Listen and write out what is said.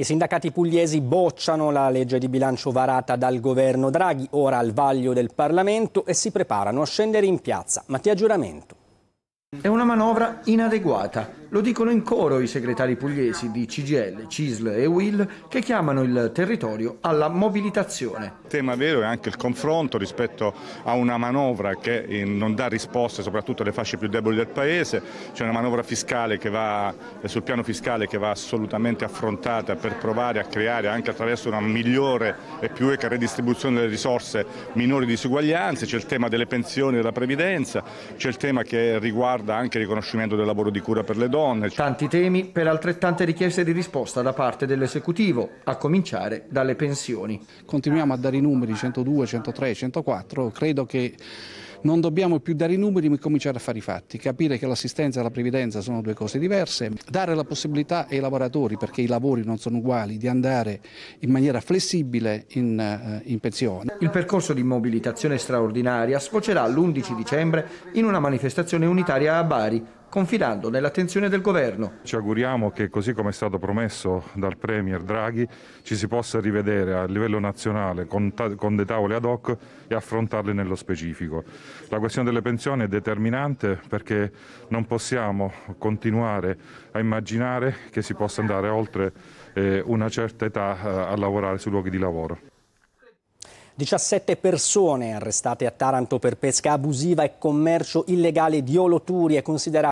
I sindacati pugliesi bocciano la legge di bilancio varata dal governo Draghi, ora al vaglio del Parlamento, e si preparano a scendere in piazza. Mattia Giuramento. È una manovra inadeguata, lo dicono in coro i segretari pugliesi di CGL, CISL e UIL che chiamano il territorio alla mobilitazione. Il tema vero è anche il confronto rispetto a una manovra che eh, non dà risposte soprattutto alle fasce più deboli del Paese, c'è una manovra fiscale che va, eh, sul piano fiscale che va assolutamente affrontata per provare a creare anche attraverso una migliore e più eca redistribuzione delle risorse minori disuguaglianze, c'è il tema delle pensioni e della previdenza, c'è il tema che riguarda riguarda anche il riconoscimento del lavoro di cura per le donne. Cioè Tanti temi per altrettante richieste di risposta da parte dell'esecutivo, a cominciare dalle pensioni. Continuiamo a dare i numeri 102, 103, 104, credo che non dobbiamo più dare i numeri ma cominciare a fare i fatti, capire che l'assistenza e la previdenza sono due cose diverse, dare la possibilità ai lavoratori, perché i lavori non sono uguali, di andare in maniera flessibile in, eh, in pensione. Il percorso di mobilitazione straordinaria sfocerà l'11 dicembre in una manifestazione unitaria a Bari confidando nell'attenzione del governo. Ci auguriamo che così come è stato promesso dal Premier Draghi ci si possa rivedere a livello nazionale con, con dei tavoli ad hoc e affrontarle nello specifico. La questione delle pensioni è determinante perché non possiamo continuare a immaginare che si possa andare oltre eh, una certa età eh, a lavorare sui luoghi di lavoro. 17 persone arrestate a Taranto per pesca abusiva e commercio illegale di è considerate